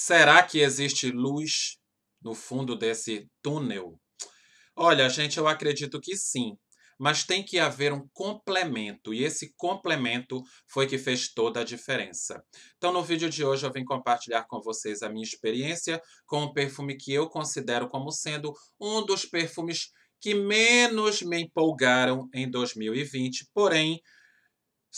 Será que existe luz no fundo desse túnel? Olha, gente, eu acredito que sim, mas tem que haver um complemento, e esse complemento foi que fez toda a diferença. Então, no vídeo de hoje, eu vim compartilhar com vocês a minha experiência com um perfume que eu considero como sendo um dos perfumes que menos me empolgaram em 2020, porém,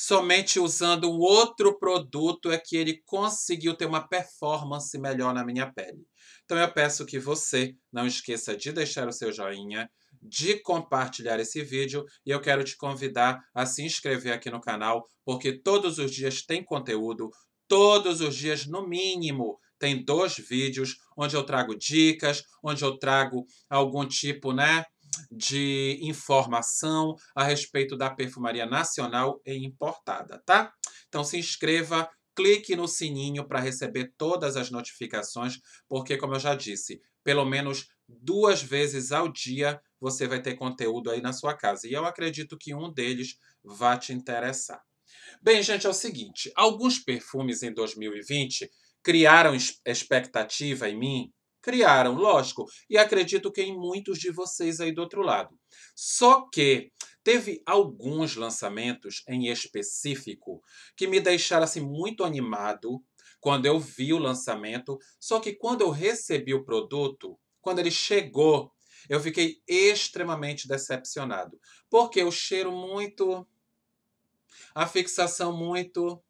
somente usando um outro produto é que ele conseguiu ter uma performance melhor na minha pele. Então eu peço que você não esqueça de deixar o seu joinha, de compartilhar esse vídeo e eu quero te convidar a se inscrever aqui no canal, porque todos os dias tem conteúdo, todos os dias no mínimo tem dois vídeos onde eu trago dicas, onde eu trago algum tipo, né, de informação a respeito da perfumaria nacional e importada, tá? Então se inscreva clique no sininho para receber todas as notificações, porque, como eu já disse, pelo menos duas vezes ao dia você vai ter conteúdo aí na sua casa. E eu acredito que um deles vai te interessar. Bem, gente, é o seguinte: alguns perfumes em 2020 criaram expectativa em mim Criaram, lógico, e acredito que em muitos de vocês aí do outro lado. Só que teve alguns lançamentos em específico que me deixaram assim, muito animado quando eu vi o lançamento. Só que quando eu recebi o produto, quando ele chegou, eu fiquei extremamente decepcionado. Porque o cheiro muito. A fixação muito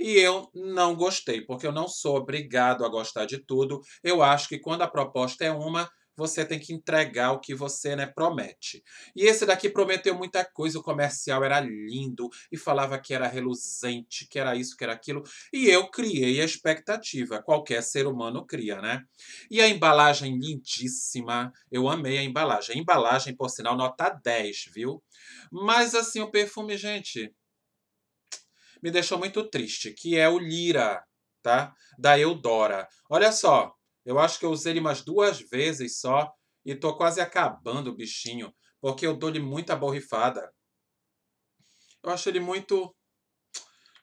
e eu não gostei, porque eu não sou obrigado a gostar de tudo. Eu acho que quando a proposta é uma, você tem que entregar o que você né, promete. E esse daqui prometeu muita coisa, o comercial era lindo e falava que era reluzente, que era isso, que era aquilo. E eu criei a expectativa, qualquer ser humano cria, né? E a embalagem lindíssima, eu amei a embalagem. A embalagem, por sinal, nota 10, viu? Mas assim, o perfume, gente, me deixou muito triste, que é o Lira, tá? Da Eudora. Olha só, eu acho que eu usei ele umas duas vezes só e tô quase acabando o bichinho, porque eu dou-lhe muita borrifada. Eu acho ele muito...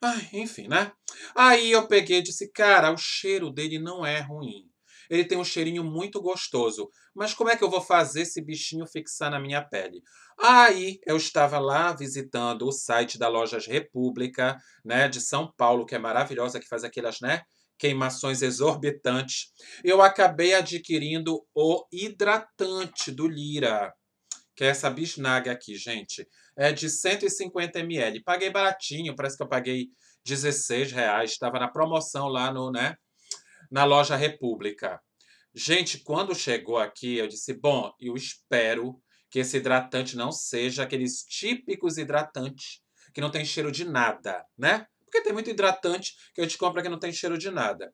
Ai, enfim, né? Aí eu peguei e disse, cara, o cheiro dele não é ruim. Ele tem um cheirinho muito gostoso. Mas como é que eu vou fazer esse bichinho fixar na minha pele? Aí eu estava lá visitando o site da Lojas República, né, de São Paulo, que é maravilhosa, que faz aquelas, né, queimações exorbitantes. Eu acabei adquirindo o hidratante do Lira que é essa bisnaga aqui, gente, é de 150 ml. Paguei baratinho, parece que eu paguei 16 reais. Estava na promoção lá no, né, na loja República. Gente, quando chegou aqui, eu disse: bom, eu espero que esse hidratante não seja aqueles típicos hidratantes que não tem cheiro de nada, né? Porque tem muito hidratante que eu te compro que não tem cheiro de nada.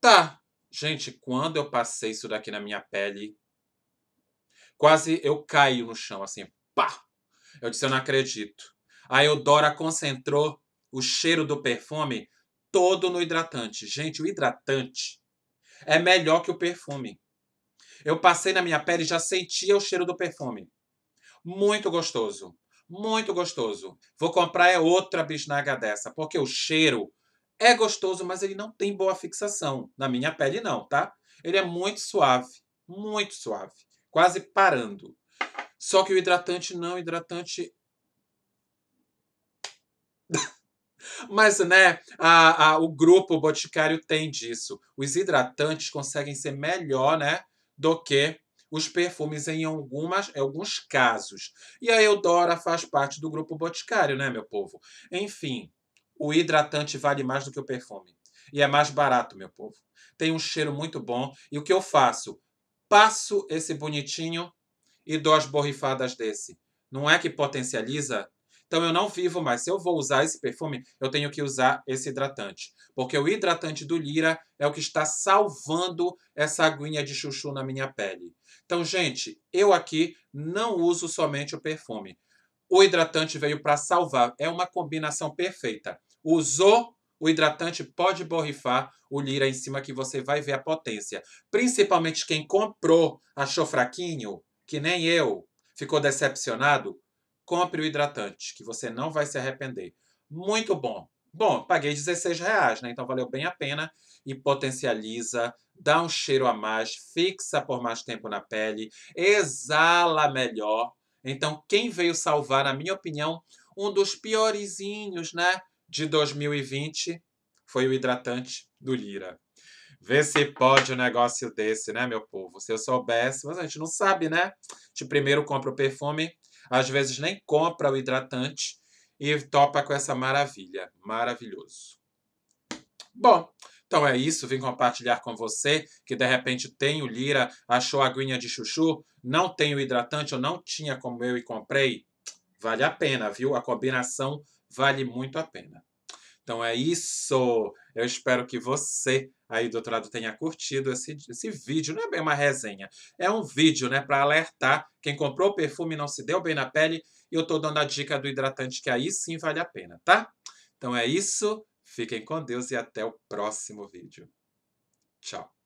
Tá, gente, quando eu passei isso daqui na minha pele, quase eu caio no chão, assim, pá! Eu disse: eu não acredito. A Eudora concentrou o cheiro do perfume todo no hidratante. Gente, o hidratante é melhor que o perfume. Eu passei na minha pele e já sentia o cheiro do perfume. Muito gostoso. Muito gostoso. Vou comprar é outra bisnaga dessa, porque o cheiro é gostoso, mas ele não tem boa fixação. Na minha pele, não, tá? Ele é muito suave. Muito suave. Quase parando. Só que o hidratante não, o hidratante. Mas, né, a, a, o grupo Boticário tem disso. Os hidratantes conseguem ser melhor, né, do que os perfumes em algumas, em alguns casos. E a Eudora faz parte do grupo Boticário, né, meu povo? Enfim, o hidratante vale mais do que o perfume. E é mais barato, meu povo. Tem um cheiro muito bom. E o que eu faço? Passo esse bonitinho e dou as borrifadas desse. Não é que potencializa? Então eu não vivo mais. Se eu vou usar esse perfume, eu tenho que usar esse hidratante. Porque o hidratante do Lira é o que está salvando essa aguinha de chuchu na minha pele. Então, gente, eu aqui não uso somente o perfume. O hidratante veio para salvar. É uma combinação perfeita. Usou o hidratante pode borrifar o Lira em cima que você vai ver a potência. Principalmente quem comprou, achou fraquinho, que nem eu, ficou decepcionado, compre o hidratante, que você não vai se arrepender. Muito bom. Bom, paguei 16 reais, né? Então valeu bem a pena e potencializa, dá um cheiro a mais, fixa por mais tempo na pele, exala melhor. Então, quem veio salvar, na minha opinião, um dos piorizinhos, né, de 2020 foi o hidratante do Lira. Vê se pode um negócio desse, né, meu povo? Se eu soubesse, mas a gente não sabe, né? De primeiro compra o perfume, às vezes nem compra o hidratante e topa com essa maravilha. Maravilhoso. Bom, então é isso. Vim compartilhar com você que de repente tem o Lira, achou a aguinha de chuchu, não tem o hidratante, ou não tinha como eu e comprei. Vale a pena, viu? A combinação vale muito a pena. Então é isso. Eu espero que você aí do outro lado tenha curtido esse, esse vídeo. Não é bem uma resenha, é um vídeo, né, para alertar quem comprou o perfume e não se deu bem na pele. E eu tô dando a dica do hidratante que aí sim vale a pena, tá? Então é isso. Fiquem com Deus e até o próximo vídeo. Tchau.